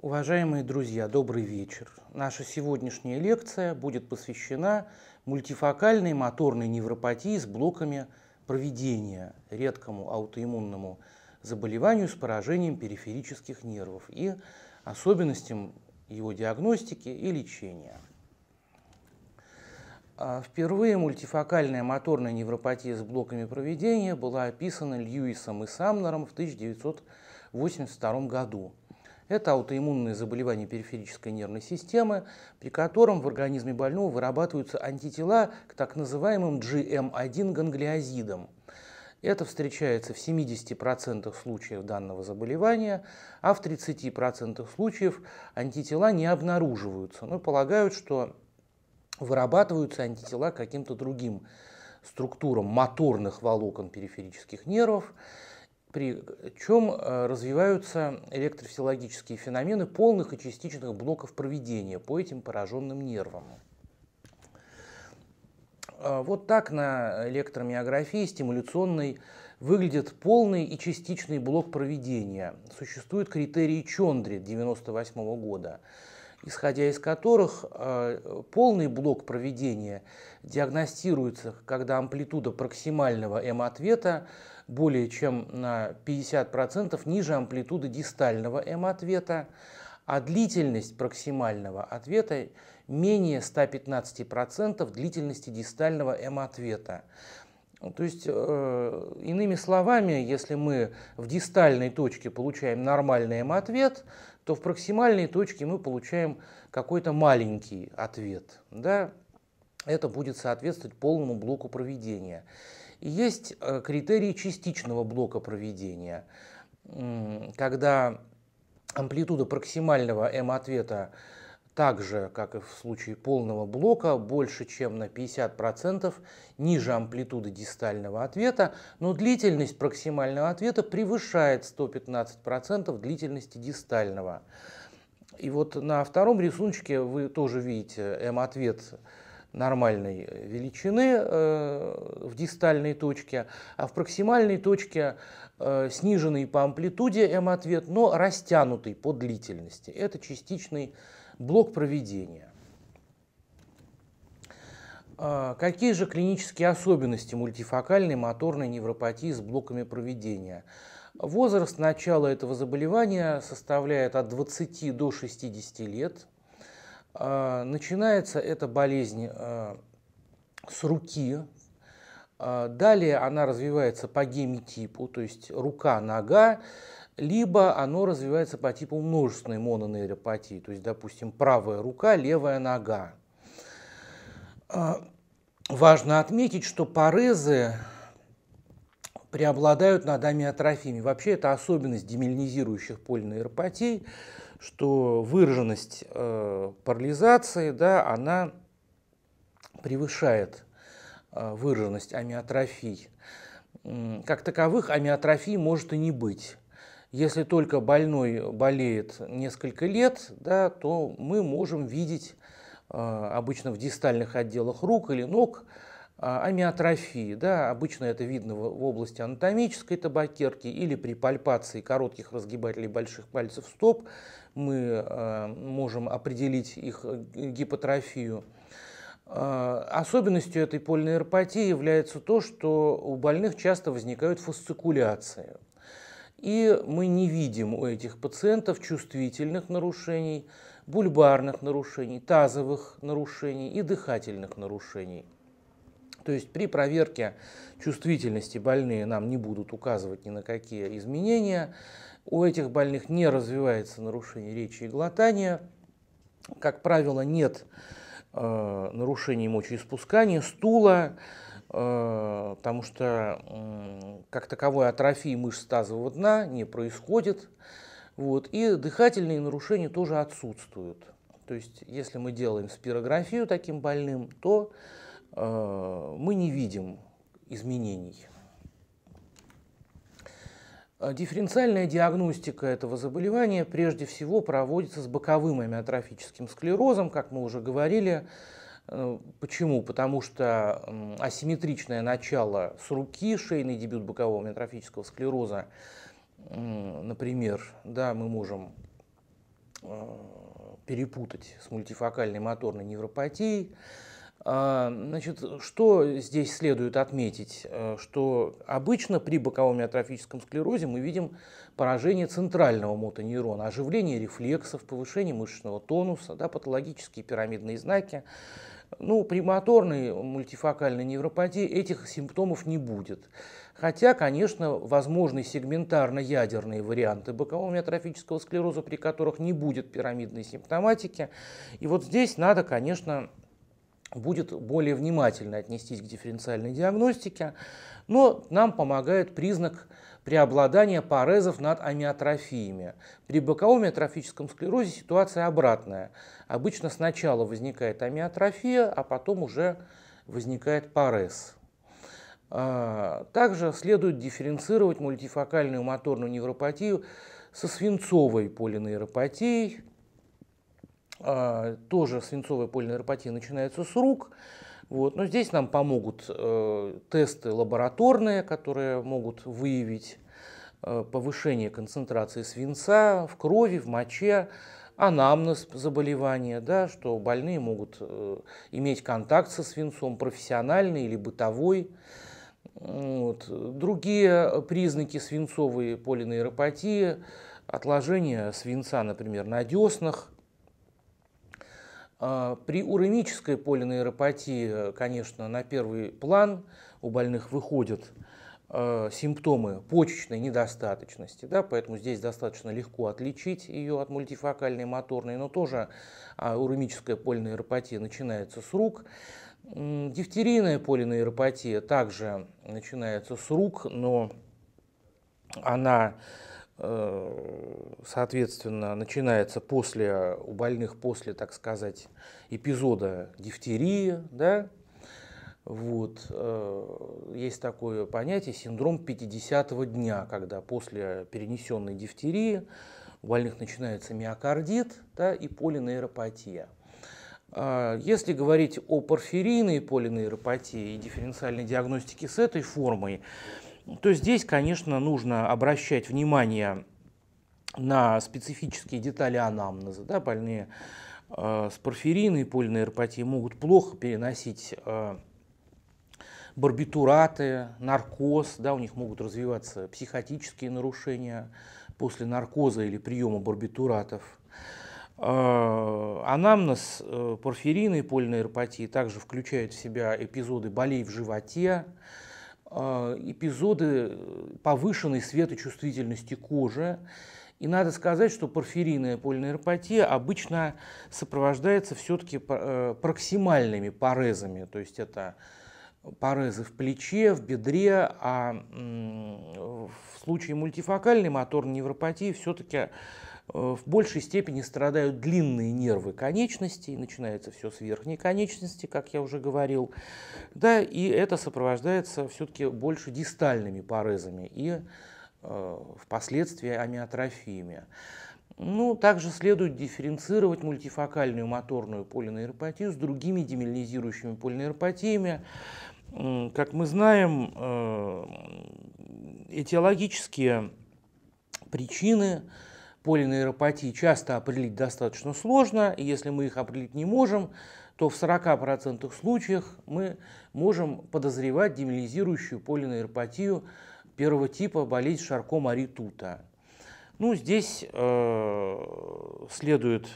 Уважаемые друзья, добрый вечер. Наша сегодняшняя лекция будет посвящена мультифокальной моторной невропатии с блоками проведения, редкому аутоиммунному заболеванию с поражением периферических нервов и особенностям его диагностики и лечения. А, впервые мультифокальная моторная невропатия с блоками проведения была описана Льюисом и Самнером в 1982 году – это аутоиммунные заболевания периферической нервной системы, при котором в организме больного вырабатываются антитела к так называемым GM1 ганглиозидам. Это встречается в 70% случаев данного заболевания, а в 30% случаев антитела не обнаруживаются, но полагают, что вырабатываются антитела к каким-то другим структурам моторных волокон периферических нервов, при чем э, развиваются электрофизиологические феномены полных и частичных блоков проведения по этим пораженным нервам. Э, вот так на электромиографии стимуляционной выглядит полный и частичный блок проведения. Существуют критерии Чондри 1998 года исходя из которых э, полный блок проведения диагностируется, когда амплитуда проксимального М-ответа более чем на 50% ниже амплитуды дистального М-ответа, а длительность проксимального ответа менее 115% длительности дистального М-ответа. То есть, э, иными словами, если мы в дистальной точке получаем нормальный М-ответ, то в проксимальной точке мы получаем какой-то маленький ответ. Да? Это будет соответствовать полному блоку проведения. И есть э, критерии частичного блока проведения, когда амплитуда проксимального М-ответа так же, как и в случае полного блока, больше чем на 50% ниже амплитуды дистального ответа, но длительность проксимального ответа превышает 115% длительности дистального. И вот на втором рисунке вы тоже видите М-ответ нормальной э, величины э, в дистальной точке, а в проксимальной точке э, сниженный по амплитуде М-ответ, но растянутый по длительности. Это частичный Блок проведения. А, какие же клинические особенности мультифокальной моторной невропатии с блоками проведения? Возраст начала этого заболевания составляет от 20 до 60 лет. А, начинается эта болезнь а, с руки. Далее она развивается по гемитипу, то есть рука-нога либо оно развивается по типу множественной мононейропатии, то есть, допустим, правая рука, левая нога. А, важно отметить, что порезы преобладают над амиотрофиями. Вообще это особенность демилинизирующих полинейропатий, что выраженность э, парализации, да, она превышает э, выраженность амиотрофий. Как таковых амиотрофий может и не быть. Если только больной болеет несколько лет, да, то мы можем видеть э, обычно в дистальных отделах рук или ног э, амиотрофии. Да, обычно это видно в области анатомической табакерки или при пальпации коротких разгибателей больших пальцев стоп мы э, можем определить их гипотрофию. Особенностью этой полинейропатии является то, что у больных часто возникают фасцикуляции. И мы не видим у этих пациентов чувствительных нарушений, бульбарных нарушений, тазовых нарушений и дыхательных нарушений. То есть при проверке чувствительности больные нам не будут указывать ни на какие изменения. У этих больных не развивается нарушение речи и глотания. Как правило, нет э, нарушений мочеиспускания, стула, Э, потому что как таковой атрофии мышц тазового дна не происходит. Вот, и дыхательные нарушения тоже отсутствуют. То есть, если мы делаем спирографию таким больным, то э, мы не видим изменений. Э, дифференциальная диагностика этого заболевания прежде всего проводится с боковым амиотрофическим склерозом, как мы уже говорили, Э, почему? Потому что асимметричное начало с руки, шейный дебют бокового метрофического склероза, например, да, мы можем э, перепутать с мультифокальной моторной невропатией. А, значит, что здесь следует отметить? Э, что обычно при боковом атрофическом склерозе мы видим поражение центрального мотонейрона, оживление рефлексов, повышение мышечного тонуса, да, патологические пирамидные знаки, ну, при моторной мультифокальной невропатии этих симптомов не будет. Хотя, конечно, возможны сегментарно-ядерные варианты бокового миотрофического склероза, при которых не будет пирамидной симптоматики. И вот здесь надо, конечно, будет более внимательно отнестись к дифференциальной диагностике. Но нам помогает признак преобладания парезов над амиотрофиями. При боковом атрофическом склерозе ситуация обратная. Обычно сначала возникает амиотрофия, а потом уже возникает парез. А, также следует дифференцировать мультифокальную моторную невропатию со свинцовой полинейропатией. А, тоже свинцовая полинейропатия начинается с рук. Вот. Но здесь нам помогут э, тесты лабораторные, которые могут выявить э, повышение концентрации свинца в крови, в моче, анамнез заболевания, да, что больные могут э, иметь контакт со свинцом, профессиональный или бытовой. Вот. Другие признаки свинцовой полинейропатии, отложение свинца, например, на деснах – а, при уремической полинейропатии, конечно, на первый план у больных выходят а, симптомы почечной недостаточности, да, поэтому здесь достаточно легко отличить ее от мультифокальной моторной, но тоже а, уремическая полинейропатия начинается с рук. Дифтерийная полинейропатия также начинается с рук, но она Э, соответственно, начинается после, у больных после, так сказать, эпизода дифтерии, да, вот, э, есть такое понятие синдром 50-го дня, когда после перенесенной дифтерии у больных начинается миокардит да, и полинейропатия. А если говорить о порфирийной полинейропатии и дифференциальной диагностике с этой формой, ну, то здесь, конечно, нужно обращать внимание на специфические детали анамнеза. Да, больные э, с порфириной, польной эрпатией могут плохо переносить э, барбитураты, наркоз, да, у них могут развиваться психотические нарушения после наркоза или приема барбитуратов. Э, анамнез э, порфирины и польной эрпатии также включает в себя эпизоды болей в животе, а, эпизоды э, повышенной светочувствительности кожи. И надо сказать, что порфирийная полинейропатия обычно сопровождается все-таки э, проксимальными порезами, то есть это порезы в плече, в бедре, а в случае мультифокальной моторной невропатии все-таки Э, в большей степени страдают длинные нервы конечностей, начинается все с верхней конечности, как я уже говорил, да, и это сопровождается все-таки больше дистальными порезами и э, впоследствии амиотрофиями. Ну, также следует дифференцировать мультифокальную моторную полинейропатию с другими демилинизирующими полинейропатиями. Как мы знаем, э, этиологические причины полинейропатии часто определить достаточно сложно, и если мы их определить не можем, то в 40% случаев мы можем подозревать демилизирующую полинейропатию первого типа болезнь Шаркома ритута. Ну, здесь э, следует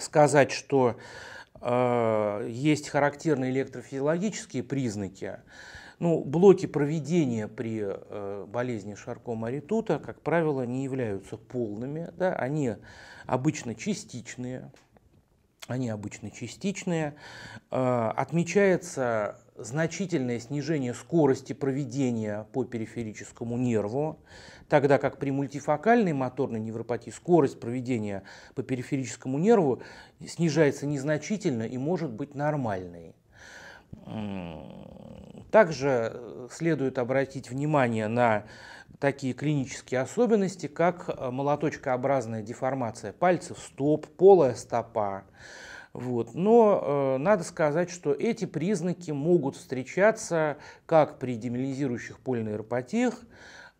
сказать, что э, есть характерные электрофизиологические признаки, ну, блоки проведения при э, болезни Шарко-Маритута, как правило, не являются полными, да, они обычно частичные, они обычно частичные. Э, отмечается значительное снижение скорости проведения по периферическому нерву, тогда как при мультифокальной моторной невропатии скорость проведения по периферическому нерву снижается незначительно и может быть нормальной. Также э, следует обратить внимание на такие клинические особенности, как э, молоточкообразная деформация пальцев стоп, полая стопа. Вот. Но э, надо сказать, что эти признаки могут встречаться как при демилизирующих полинейропатиях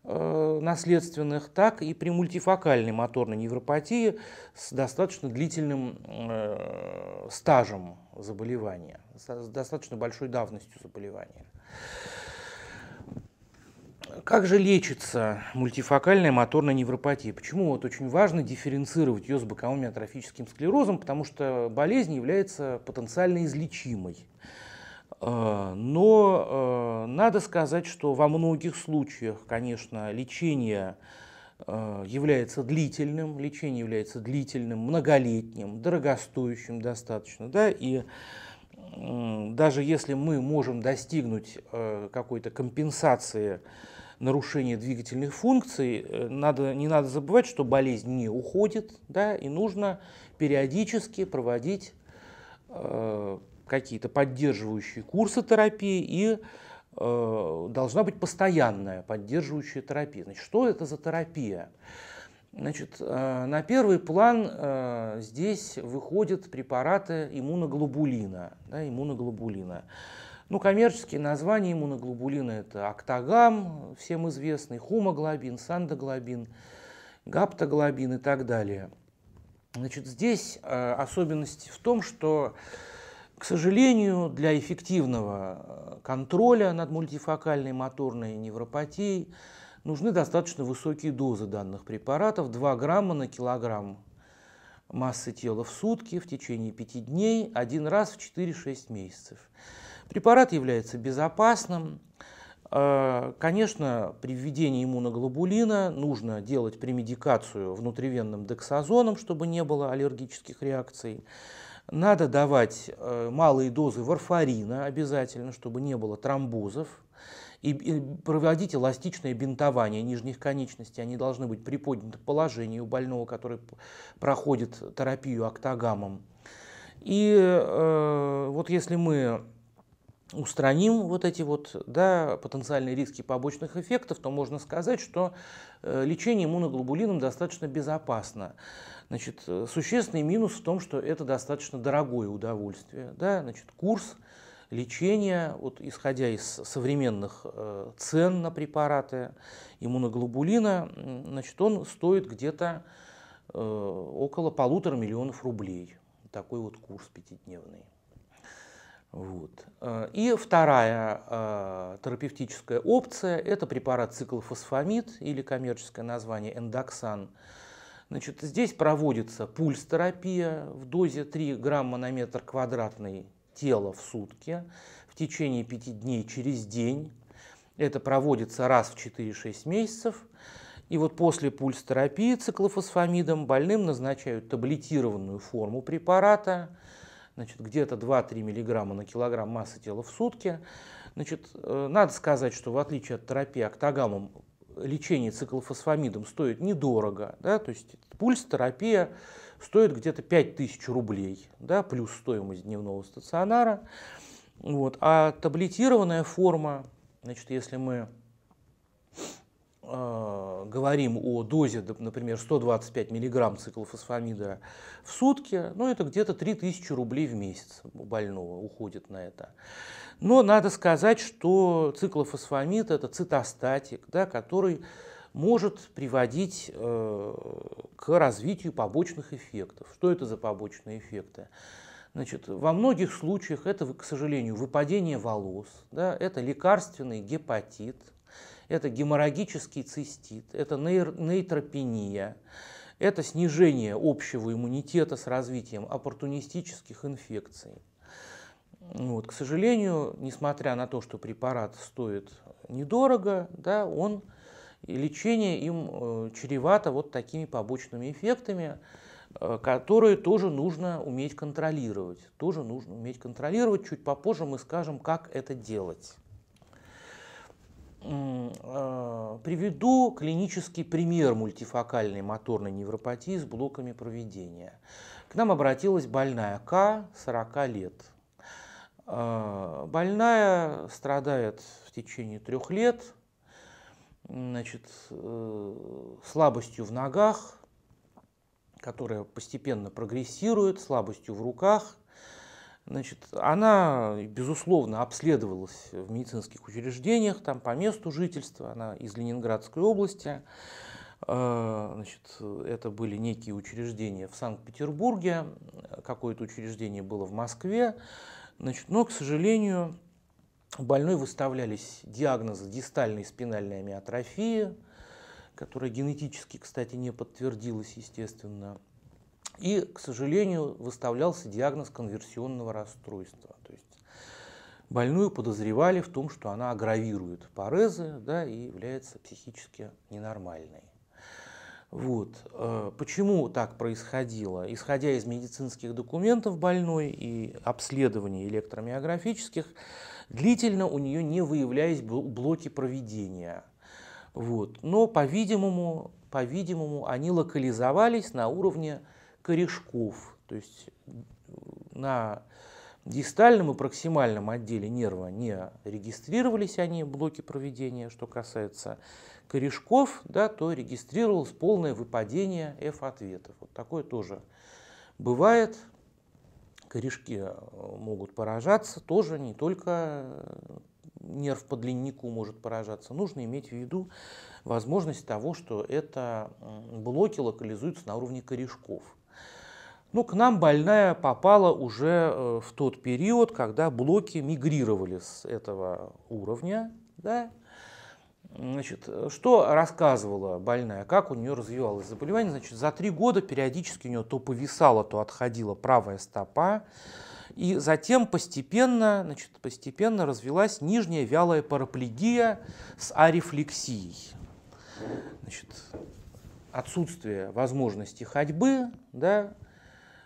э, наследственных, так и при мультифокальной моторной невропатии с достаточно длительным э, стажем заболевания с достаточно большой давностью заболевания. Как же лечится мультифокальная моторная невропатия? Почему вот очень важно дифференцировать ее с боковым атрофическим склерозом? Потому что болезнь является потенциально излечимой. Э, но э, надо сказать, что во многих случаях, конечно, лечение э, является длительным, лечение является длительным, многолетним, дорогостоящим достаточно, да, и даже если мы можем достигнуть э, какой-то компенсации нарушения двигательных функций, э, надо, не надо забывать, что болезнь не уходит, да, и нужно периодически проводить э, какие-то поддерживающие курсы терапии и должна быть постоянная поддерживающая терапия. Значит, что это за терапия? Значит, э, на первый план э, здесь выходят препараты иммуноглобулина. Да, иммуноглобулина. Ну, коммерческие названия иммуноглобулина – это октагам, всем известный, хумоглобин, сандоглобин, гаптоглобин и так далее. Значит, здесь э, особенность в том, что, к сожалению, для эффективного контроля над мультифокальной моторной невропатией нужны достаточно высокие дозы данных препаратов, 2 грамма на килограмм массы тела в сутки в течение 5 дней, один раз в 4-6 месяцев. Препарат является безопасным. Э, конечно, при введении иммуноглобулина нужно делать премедикацию внутривенным дексазоном, чтобы не было аллергических реакций. Надо давать э, малые дозы варфарина обязательно, чтобы не было тромбозов и проводить эластичное бинтование нижних конечностей. Они должны быть приподняты в положении у больного, который проходит терапию октогамом. И э, вот если мы устраним вот эти вот да, потенциальные риски побочных эффектов, то можно сказать, что э, лечение иммуноглобулином достаточно безопасно. Значит, э, существенный минус в том, что это достаточно дорогое удовольствие. Да? Значит, курс – лечения, вот, исходя из современных э, цен на препараты иммуноглобулина, значит, он стоит где-то э, около полутора миллионов рублей. Такой вот курс пятидневный. Вот. Э, и вторая э, терапевтическая опция – это препарат циклофосфамид или коммерческое название эндоксан. Значит, здесь проводится пульс-терапия в дозе 3 грамма на метр квадратный тела в сутки в течение 5 дней через день. Это проводится раз в 4-6 месяцев. И вот после пульстерапии циклофосфамидом больным назначают таблетированную форму препарата, значит, где-то 2-3 мг на килограмм массы тела в сутки. Значит, э, надо сказать, что в отличие от терапии октогамом, лечение циклофосфамидом стоит недорого. Да? То есть пульс-терапия стоит где-то 5000 рублей, да, плюс стоимость дневного стационара. Вот. А таблетированная форма, значит, если мы э, говорим о дозе, например, 125 мг циклофосфамида в сутки, ну это где-то 3000 рублей в месяц у больного уходит на это. Но надо сказать, что циклофосфамид это цитостатик, да, который может приводить э, к развитию побочных эффектов. Что это за побочные эффекты? Значит, во многих случаях это, к сожалению, выпадение волос, да, это лекарственный гепатит, это геморрагический цистит, это нейтропения, это снижение общего иммунитета с развитием оппортунистических инфекций. Вот, к сожалению, несмотря на то, что препарат стоит недорого, да, он и лечение им э, чревато вот такими побочными эффектами, э, которые тоже нужно уметь контролировать. Тоже нужно уметь контролировать. Чуть попозже мы скажем, как это делать. Э, приведу клинический пример мультифокальной моторной невропатии с блоками проведения. К нам обратилась больная К, 40 лет. Больная страдает в течение трех лет – значит, э, слабостью в ногах, которая постепенно прогрессирует, слабостью в руках. Значит, она, безусловно, обследовалась в медицинских учреждениях, там по месту жительства, она из Ленинградской области. Э, значит, это были некие учреждения в Санкт-Петербурге, какое-то учреждение было в Москве. Значит, но, к сожалению, больной выставлялись диагнозы дистальной спинальной амиотрофии, которая генетически, кстати, не подтвердилась, естественно. И, к сожалению, выставлялся диагноз конверсионного расстройства. То есть больную подозревали в том, что она агравирует парезы да, и является психически ненормальной. Вот. Э, почему так происходило? Исходя из медицинских документов больной и обследований электромиографических, Длительно у нее не выявлялись блоки проведения. Вот. Но, по-видимому, по-видимому, они локализовались на уровне корешков, то есть э, на дистальном и проксимальном отделе нерва не регистрировались они, блоки проведения, что касается корешков, да, то регистрировалось полное выпадение F-ответов. Вот такое тоже бывает, корешки э, могут поражаться, тоже не только э, нерв по длиннику может поражаться. Нужно иметь в виду возможность того, что это блоки локализуются на уровне корешков. Но ну, к нам больная попала уже э, в тот период, когда блоки мигрировали с этого уровня да, Значит, э, что рассказывала больная, как у нее развивалось заболевание? Значит, за три года периодически у нее то повисала, то отходила правая стопа, и затем постепенно, значит, постепенно развилась нижняя вялая параплегия с арефлексией. Значит, отсутствие возможности ходьбы, да,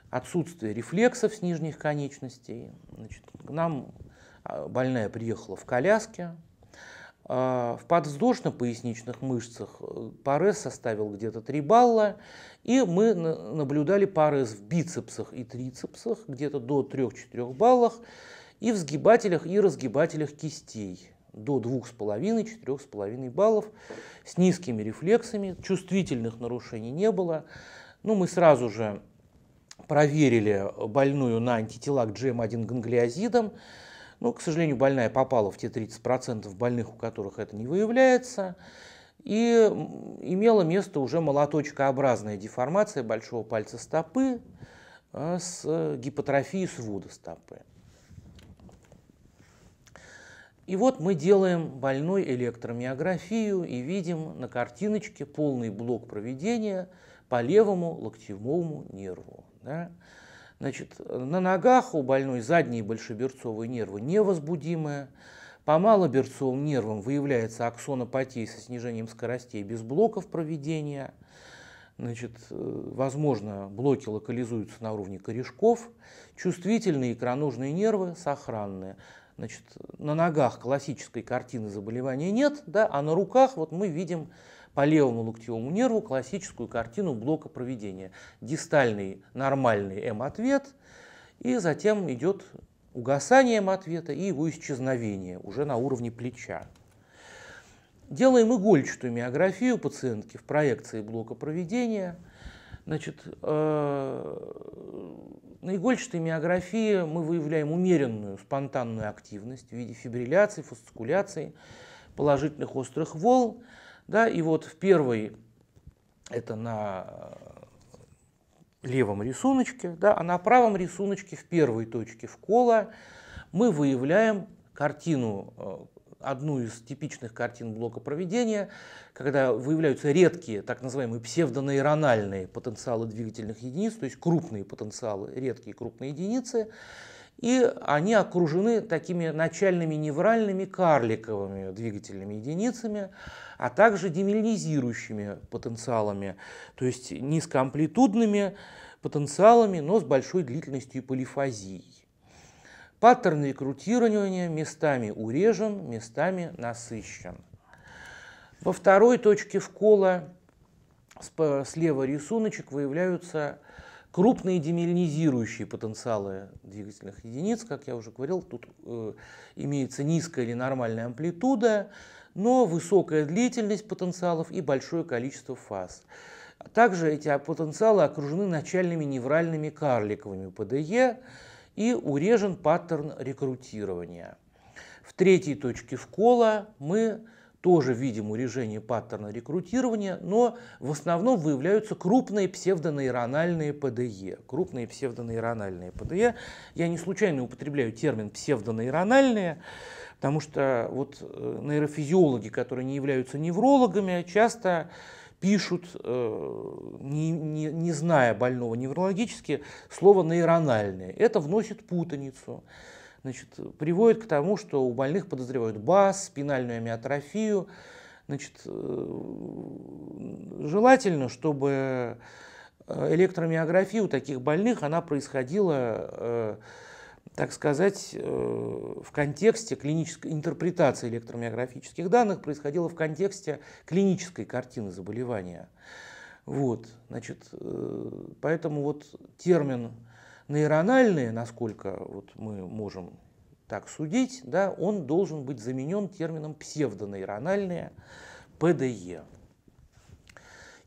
отсутствие рефлексов с нижних конечностей. Значит, к нам а, больная приехала в коляске, а, в подвздошно-поясничных мышцах э, парез составил где-то 3 балла, и мы наблюдали парез в бицепсах и трицепсах где-то до 3-4 баллов, и в сгибателях и разгибателях кистей до 2,5-4,5 баллов с низкими рефлексами, чувствительных нарушений не было. Ну, мы сразу же проверили больную на антитела к GM1 ганглиозидам, но, к сожалению, больная попала в те 30% больных, у которых это не выявляется. И имела место уже молоточкообразная деформация большого пальца стопы а, с э, гипотрофией свода стопы. И вот мы делаем больной электромиографию и видим на картиночке полный блок проведения по левому локтевому нерву. Да? Значит, на ногах у больной задние большеберцовые нервы невозбудимые, по малоберцовым нервам выявляется аксонопатия со снижением скоростей без блоков проведения. Значит, э, возможно, блоки локализуются на уровне корешков. Чувствительные икроножные нервы сохранные. Значит, на ногах классической картины заболевания нет, да, а на руках вот мы видим по левому локтевому нерву классическую картину блока проведения. Дистальный нормальный М-ответ, и затем идет угасание М-ответа и его исчезновение уже на уровне плеча. Делаем игольчатую миографию пациентки в проекции блока проведения. Значит, э, на игольчатой миографии мы выявляем умеренную спонтанную активность в виде фибрилляции, фасцикуляции, положительных острых волн. Да, и вот в первой, это на э, левом рисуночке, да, а на правом рисуночке в первой точке вкола мы выявляем картину, э, одну из типичных картин блока проведения, когда выявляются редкие, так называемые псевдонейрональные потенциалы двигательных единиц, то есть крупные потенциалы, редкие крупные единицы, и они окружены такими начальными невральными карликовыми двигательными единицами, а также демилинизирующими потенциалами, то есть низкоамплитудными потенциалами, но с большой длительностью и полифазией. Паттерн рекрутирования местами урежен, местами насыщен. Во второй точке вкола слева рисуночек выявляются Крупные демилинизирующие потенциалы двигательных единиц, как я уже говорил, тут э, имеется низкая или нормальная амплитуда, но высокая длительность потенциалов и большое количество фаз. Также эти потенциалы окружены начальными невральными карликовыми ПДЕ и урежен паттерн рекрутирования. В третьей точке вкола мы тоже видим урежение паттерна рекрутирования, но в основном выявляются крупные псевдонейрональные ПДЕ. Крупные псевдонейрональные ПДЕ. Я не случайно употребляю термин псевдонейрональные, потому что вот э, нейрофизиологи, которые не являются неврологами, часто пишут, э, не, не, не зная больного неврологически, слово нейрональное. Это вносит путаницу значит, приводит к тому, что у больных подозревают БАС, спинальную амиотрофию. Значит, э, желательно, чтобы э, электромиография у таких больных, она происходила, э, так сказать, в контексте клинической интерпретации электромиографических данных, происходила в контексте клинической картины заболевания. Вот, значит, поэтому вот термин нейрональные, насколько вот мы можем так судить, да, он должен быть заменен термином псевдонейрональные, ПДЕ.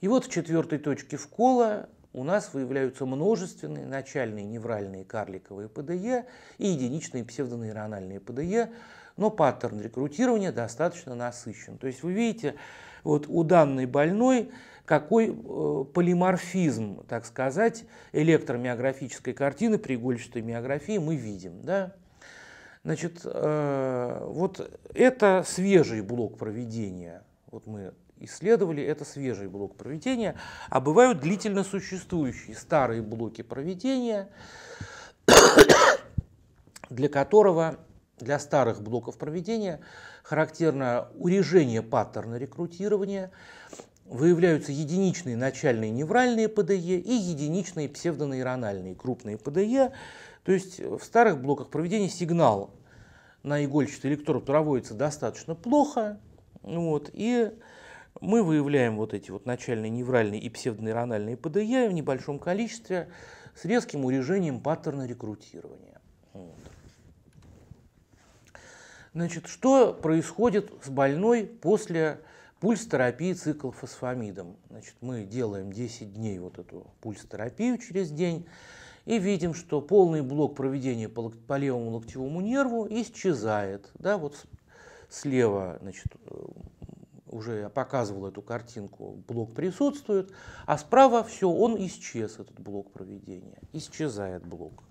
И вот в четвертой точке вкола у нас выявляются множественные начальные невральные карликовые ПДЕ и единичные псевдонейрональные ПДЕ, но паттерн рекрутирования достаточно насыщен. То есть вы видите, вот у данной больной какой э, полиморфизм, так сказать, электромиографической картины, при пригольчатой миографии мы видим. Да? Значит, э, вот это свежий блок проведения. Вот мы исследовали, это свежий блок проведения, а бывают длительно существующие старые блоки проведения, для которого, для старых блоков проведения характерно урежение паттерна рекрутирования, выявляются единичные начальные невральные ПДЕ и единичные псевдонейрональные крупные ПДЕ. То есть в старых блоках проведения сигнал на игольчатый электрод проводится достаточно плохо. Вот, и мы выявляем вот эти вот начальные невральные и псевдонейрональные ПДЕ в небольшом количестве с резким урежением паттерна рекрутирования. Вот. Значит, что происходит с больной после Пульс-терапии циклофосфамидом. Значит, мы делаем 10 дней вот эту пульс-терапию через день и видим, что полный блок проведения по, по левому локтевому нерву исчезает. Да, вот слева значит, э, уже я показывал эту картинку, блок присутствует, а справа все, он исчез, этот блок проведения, исчезает блок.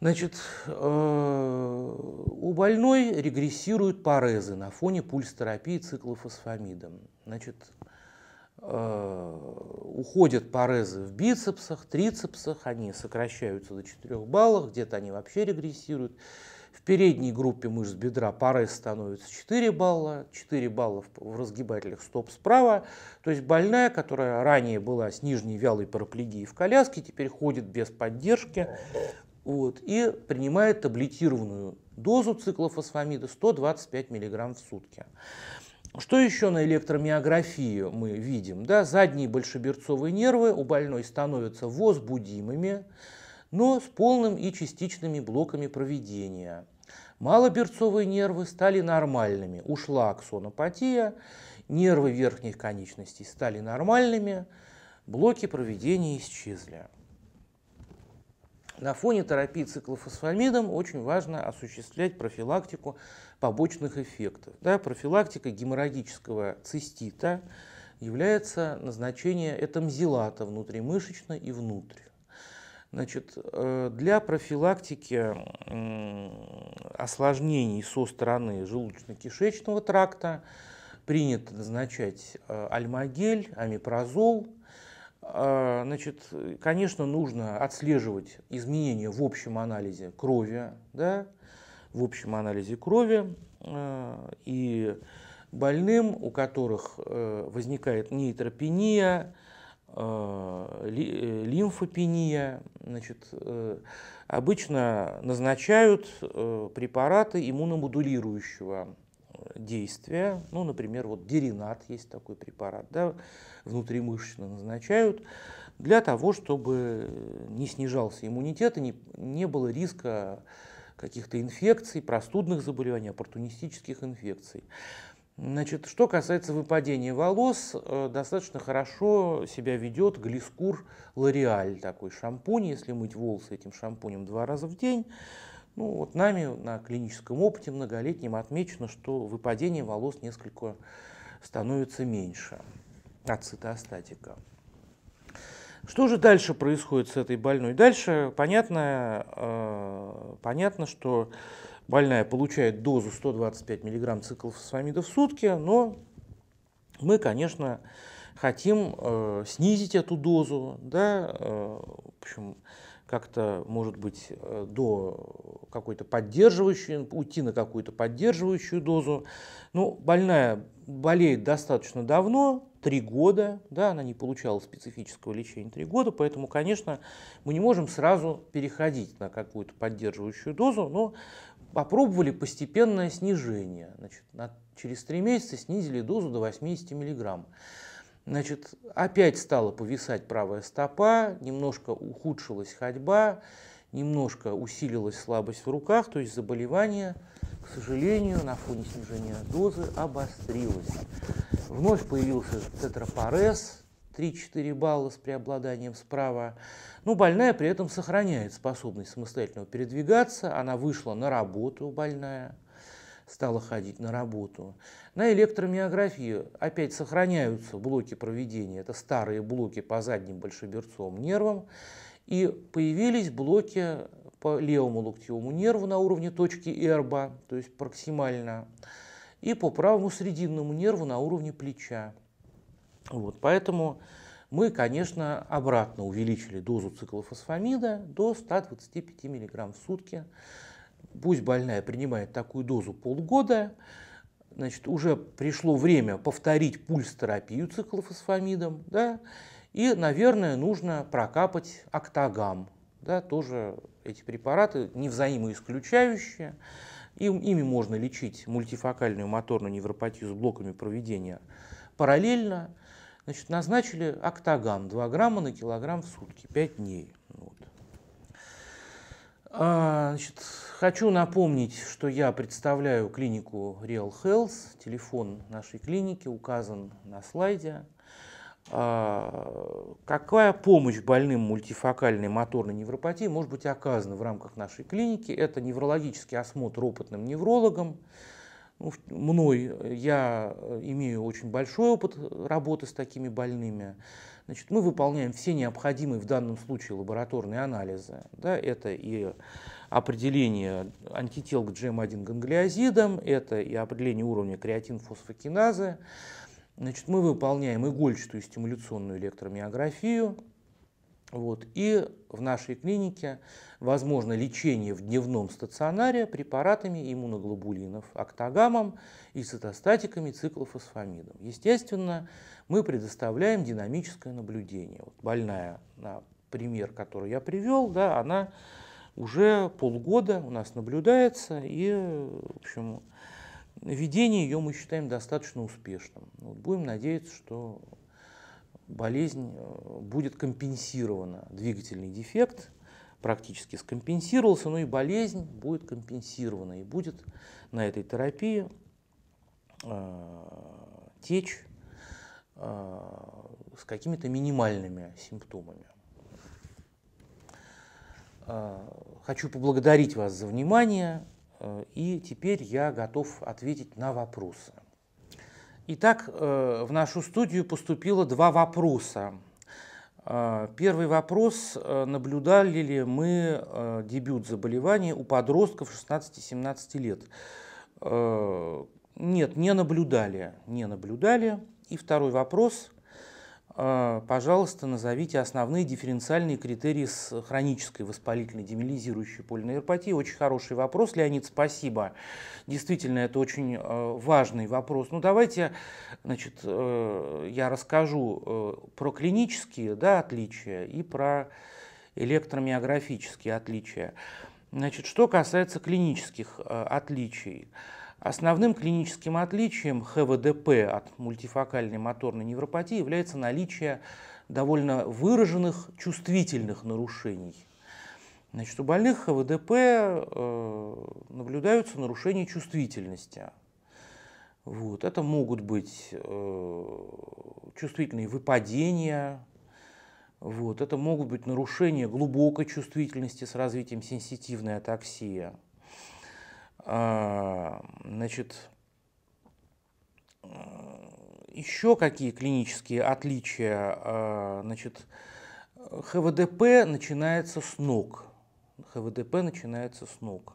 Значит, э, у больной регрессируют парезы на фоне пульстерапии циклофосфамидом. Значит, э, уходят парезы в бицепсах, трицепсах, они сокращаются до 4 баллов, где-то они вообще регрессируют. В передней группе мышц бедра Парез становится 4 балла, 4 балла в разгибателях стоп справа. То есть больная, которая ранее была с нижней вялой параплегией в коляске, теперь ходит без поддержки, вот, и принимает таблетированную дозу циклофосфамида 125 мг в сутки. Что еще на электромиографию мы видим? Да, задние большеберцовые нервы у больной становятся возбудимыми, но с полным и частичными блоками проведения. Малоберцовые нервы стали нормальными, ушла аксонопатия, нервы верхних конечностей стали нормальными, блоки проведения исчезли. На фоне терапии циклофосфамидом очень важно осуществлять профилактику побочных эффектов. Да, профилактика геморрагического цистита является назначение этамзилата внутримышечно и внутрь. Значит, э, для профилактики осложнений со стороны желудочно-кишечного тракта принято назначать э, альмагель, амипрозол – а, значит, э, конечно, нужно отслеживать изменения в общем анализе крови, да, в общем анализе крови а, и больным, у которых э, возникает нейтропения, а, э, лимфопения, значит, обычно назначают препараты иммуномодулирующего действия, ну, например, вот деринат есть такой препарат, да, внутримышечно назначают, для того, чтобы не снижался иммунитет и не, не было риска каких-то инфекций, простудных заболеваний, оппортунистических инфекций. Значит, что касается выпадения волос, э, достаточно хорошо себя ведет глискур лореаль, такой шампунь. Если мыть волосы этим шампунем два раза в день, ну, вот нами на клиническом опыте многолетнем отмечено, что выпадение волос несколько становится меньше от цитостатика. Что же дальше происходит с этой больной? Дальше понятно, э, понятно что больная получает дозу 125 мг циклофосфамида в сутки, но мы, конечно, хотим э, снизить эту дозу, да, э, в общем, как-то, может быть, э, до какой-то поддерживающей, уйти на какую-то поддерживающую дозу. Ну, больная болеет достаточно давно, три года, да, она не получала специфического лечения три года, поэтому, конечно, мы не можем сразу переходить на какую-то поддерживающую дозу, но попробовали постепенное снижение. Значит, на, через три месяца снизили дозу до 80 миллиграмм. Значит, опять стала повисать правая стопа, немножко ухудшилась ходьба, немножко усилилась слабость в руках, то есть заболевание, к сожалению, на фоне снижения дозы обострилось. Вновь появился тетрапорез, 3-4 балла с преобладанием справа. Но ну, больная при этом сохраняет способность самостоятельно передвигаться, она вышла на работу больная – стала ходить на работу. На электромиографии опять сохраняются блоки проведения, это старые блоки по задним большеберцовым нервам, и появились блоки по левому локтевому нерву на уровне точки эрба, то есть проксимально, и по правому срединному нерву на уровне плеча. Вот, поэтому мы, конечно, обратно увеличили дозу циклофосфамида до 125 мг в сутки. Пусть больная принимает такую дозу полгода, значит, уже пришло время повторить пульс-терапию циклофосфамидом, да, и, наверное, нужно прокапать октагам, да, тоже эти препараты не взаимоисключающие, им, ими можно лечить мультифокальную моторную невропатию с блоками проведения параллельно. Значит, назначили октагам 2 грамма на килограмм в сутки, 5 дней. Вот. А, значит, хочу напомнить, что я представляю клинику Real Health. Телефон нашей клиники указан на слайде. А, какая помощь больным мультифокальной моторной невропатии может быть оказана в рамках нашей клиники? Это неврологический осмотр опытным неврологом, ну, мной, э, я э, имею очень большой опыт э, работы с такими больными. Значит, мы выполняем все необходимые в данном случае лабораторные анализы. Да, это и определение антител к GM1 ганглиозидам, это и определение уровня креатинфосфокиназы. Значит, мы выполняем игольчатую стимуляционную электромиографию, вот. И в нашей клинике возможно лечение в дневном стационаре препаратами иммуноглобулинов, октагамом и цитостатиками циклофосфамидом. Естественно, мы предоставляем динамическое наблюдение. Вот больная, на пример, который я привел, да, она уже полгода у нас наблюдается, и, в общем, ведение ее мы считаем достаточно успешным. Вот будем надеяться, что болезнь э, будет компенсирована. Двигательный дефект практически скомпенсировался, но ну и болезнь будет компенсирована, и будет на этой терапии э, течь э, с какими-то минимальными симптомами. Э, хочу поблагодарить вас за внимание, э, и теперь я готов ответить на вопросы. Итак, э, в нашу студию поступило два вопроса. Э, первый вопрос. Э, наблюдали ли мы дебют заболевания у подростков 16-17 лет? Нет, не наблюдали. Не наблюдали. И второй вопрос. А, пожалуйста, назовите основные дифференциальные критерии с хронической воспалительной демилизирующей полинейропатии. Очень хороший вопрос, Леонид, спасибо. Действительно, это очень э, важный вопрос. Ну, давайте, значит, э, я расскажу э, про клинические да, отличия и про электромиографические отличия. Значит, что касается клинических отличий – Основным клиническим отличием ХВДП от мультифокальной моторной невропатии является наличие довольно выраженных чувствительных нарушений. Значит, у больных ХВДП э, наблюдаются нарушения чувствительности. Вот. Это могут быть э, чувствительные выпадения, вот. это могут быть нарушения глубокой чувствительности с развитием сенситивной атаксии. А, значит, еще какие клинические отличия? А, значит, ХВДП начинается с ног. ХВДП начинается с ног.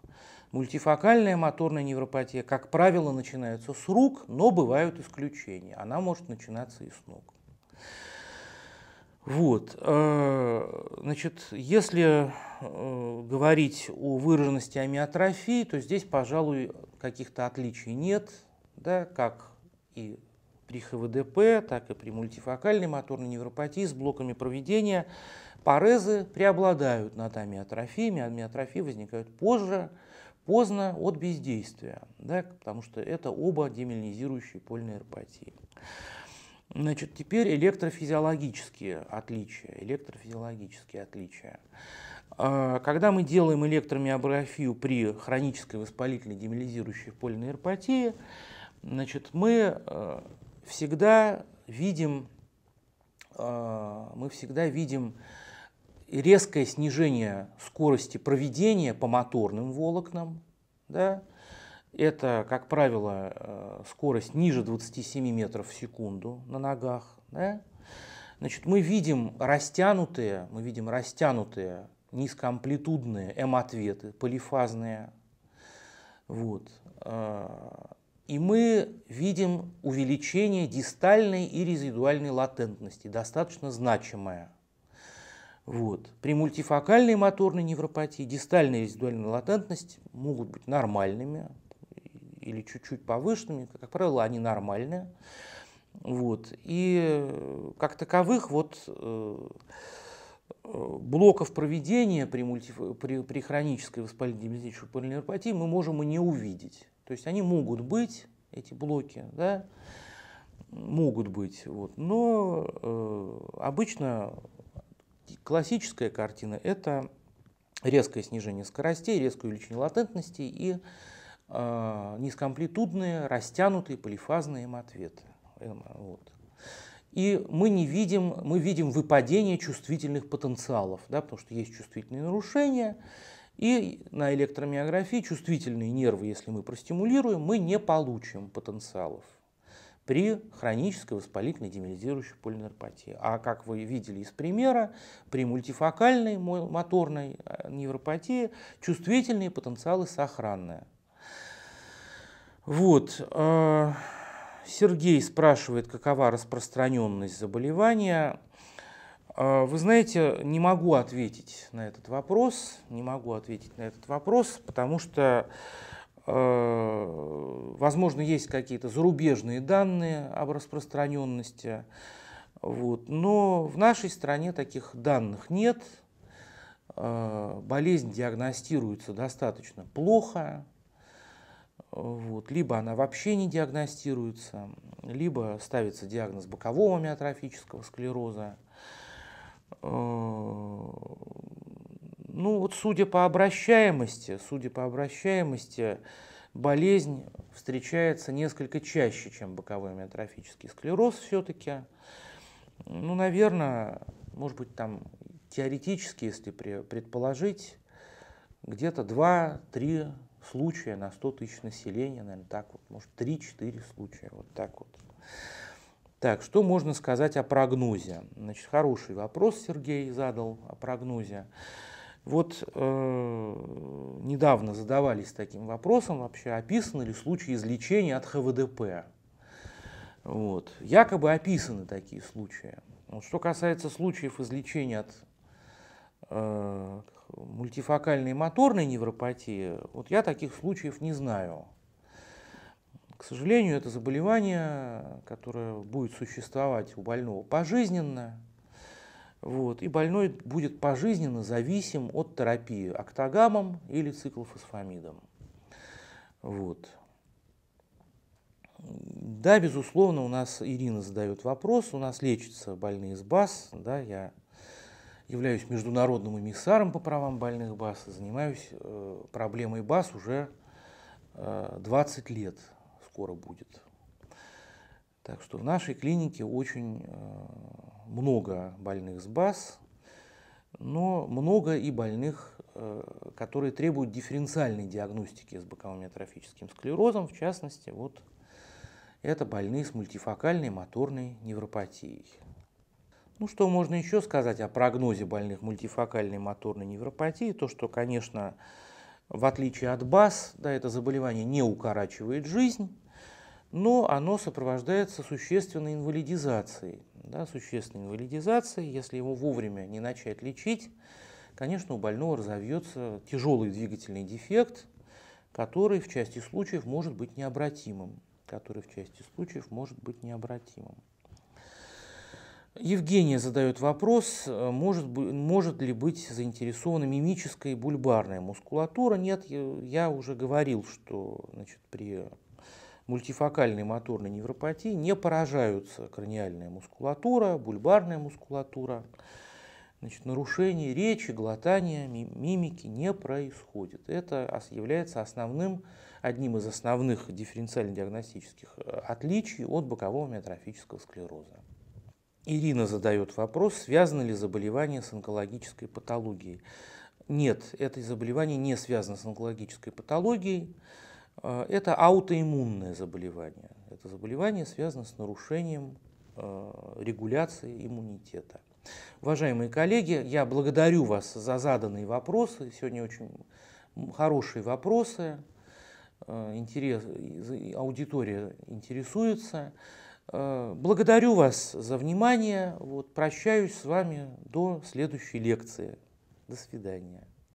Мультифокальная моторная невропатия, как правило, начинается с рук, но бывают исключения. Она может начинаться и с ног. Вот, э, значит, если э, говорить о выраженности амиотрофии, то здесь, пожалуй, каких-то отличий нет, да, как и при ХВДП, так и при мультифокальной моторной невропатии с блоками проведения парезы преобладают над амиотрофиями, а амиотрофии возникают позже, поздно от бездействия, да, потому что это оба демилинизирующие полинейропатии. Значит, теперь электрофизиологические отличия. Электрофизиологические отличия. А, когда мы делаем электромиографию при хронической воспалительной демилизирующей полинейропатии, значит, мы э, всегда видим, э, мы всегда видим резкое снижение скорости проведения по моторным волокнам, да, это, как правило, э, скорость ниже 27 метров в секунду на ногах. Да? Значит, мы видим растянутые, мы видим растянутые низкоамплитудные М-ответы, полифазные. Вот. Э, и мы видим увеличение дистальной и резидуальной латентности, достаточно значимое. Вот. При мультифокальной моторной невропатии дистальная и резидуальная латентность могут быть нормальными, или чуть-чуть повышенными, как правило, они нормальные. Вот. И э, как таковых вот э, блоков проведения при, мульти... при, при хронической воспалительной диабетической полинеропатии мы можем и не увидеть. То есть они могут быть, эти блоки, да, могут быть. Вот. Но э, обычно классическая картина – это резкое снижение скоростей, резкое увеличение латентности и а, низкоамплитудные, растянутые, полифазные ответы. Эм, вот. И мы не видим, мы видим выпадение чувствительных потенциалов, да, потому что есть чувствительные нарушения, и на электромиографии чувствительные нервы, если мы простимулируем, мы не получим потенциалов при хронической воспалительной демилизирующей полинерпатии. А как вы видели из примера, при мультифокальной моторной э, невропатии чувствительные потенциалы сохранные. Вот. Э, Сергей спрашивает, какова распространенность заболевания. Э, вы знаете, не могу ответить на этот вопрос, не могу ответить на этот вопрос, потому что, э, возможно, есть какие-то зарубежные данные об распространенности, вот, но в нашей стране таких данных нет. Болезнь диагностируется достаточно плохо, вот. Либо она вообще не диагностируется, либо ставится диагноз бокового миотрофического склероза. Э, ну вот судя по обращаемости, судя по обращаемости, болезнь встречается несколько чаще, чем боковой миотрофический склероз все-таки. Ну, наверное, может быть, там теоретически, если предположить, где-то 2-3 случая на 100 тысяч населения, наверное, так вот, может, 3-4 случая, вот так вот. Так, что можно сказать о прогнозе? Значит, хороший вопрос Сергей задал о прогнозе. Вот э, недавно задавались таким вопросом вообще, описаны ли случаи излечения от ХВДП. Вот. Якобы описаны такие случаи. Вот, что касается случаев излечения от Э, мультифокальной моторной невропатии, вот я таких случаев не знаю. К сожалению, это заболевание, которое будет существовать у больного пожизненно, вот, и больной будет пожизненно зависим от терапии октогамом или циклофосфамидом. Вот. Да, безусловно, у нас Ирина задает вопрос, у нас лечатся больные с БАС, да, я являюсь международным эмиссаром по правам больных БАС, занимаюсь э, проблемой БАС уже 20 э, лет скоро будет. Так что в нашей клинике очень э, много больных с БАС, но много и больных, которые требуют дифференциальной диагностики с боковым атрофическим склерозом, в частности, вот это больные с мультифокальной моторной невропатией. Ну, что можно еще сказать о прогнозе больных мультифокальной моторной невропатии? То, что, конечно, в отличие от БАС, да, это заболевание не укорачивает жизнь, но оно сопровождается существенной инвалидизацией. Да, существенной инвалидизацией, если его вовремя не начать лечить, конечно, у больного разовьется тяжелый двигательный дефект, который в части случаев может быть необратимым, который в части случаев может быть необратимым. Евгения задает вопрос, э, может, может ли быть заинтересована мимическая и бульбарная мускулатура. Нет, я уже говорил, что значит, при мультифокальной моторной невропатии не поражаются краниальная мускулатура, бульбарная мускулатура. Значит, нарушений речи, глотания, мимики не происходит. Это является основным, одним из основных дифференциально-диагностических э, отличий от бокового миотрофического склероза. Ирина задает вопрос, связано ли заболевание с онкологической патологией. Нет, это заболевание не связано с онкологической патологией. Э, это аутоиммунное заболевание. Это заболевание связано с нарушением э, регуляции иммунитета. Уважаемые коллеги, я благодарю вас за заданные вопросы. Сегодня очень хорошие вопросы. Э, интерес, аудитория интересуется. Э, благодарю вас за внимание. Вот, прощаюсь с вами до следующей лекции. До свидания.